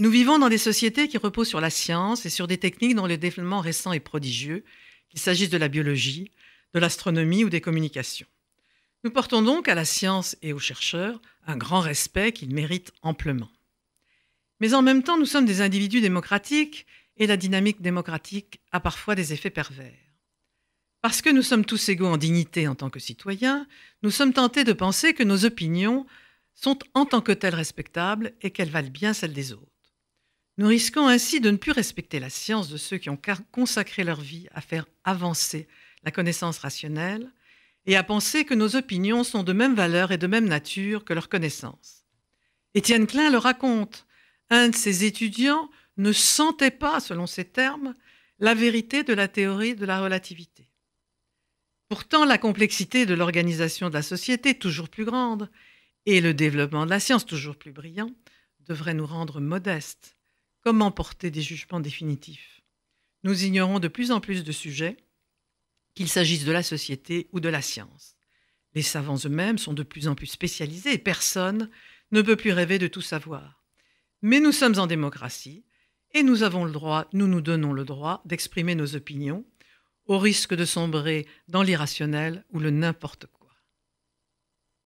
Nous vivons dans des sociétés qui reposent sur la science et sur des techniques dont le développement récent est prodigieux, qu'il s'agisse de la biologie, de l'astronomie ou des communications. Nous portons donc à la science et aux chercheurs un grand respect qu'ils méritent amplement. Mais en même temps, nous sommes des individus démocratiques et la dynamique démocratique a parfois des effets pervers. Parce que nous sommes tous égaux en dignité en tant que citoyens, nous sommes tentés de penser que nos opinions sont en tant que telles respectables et qu'elles valent bien celles des autres nous risquons ainsi de ne plus respecter la science de ceux qui ont consacré leur vie à faire avancer la connaissance rationnelle et à penser que nos opinions sont de même valeur et de même nature que leurs connaissances. Étienne Klein le raconte. Un de ses étudiants ne sentait pas, selon ses termes, la vérité de la théorie de la relativité. Pourtant, la complexité de l'organisation de la société, toujours plus grande, et le développement de la science, toujours plus brillant, devraient nous rendre modestes Comment porter des jugements définitifs Nous ignorons de plus en plus de sujets, qu'il s'agisse de la société ou de la science. Les savants eux-mêmes sont de plus en plus spécialisés et personne ne peut plus rêver de tout savoir. Mais nous sommes en démocratie et nous avons le droit, nous nous donnons le droit d'exprimer nos opinions au risque de sombrer dans l'irrationnel ou le n'importe quoi.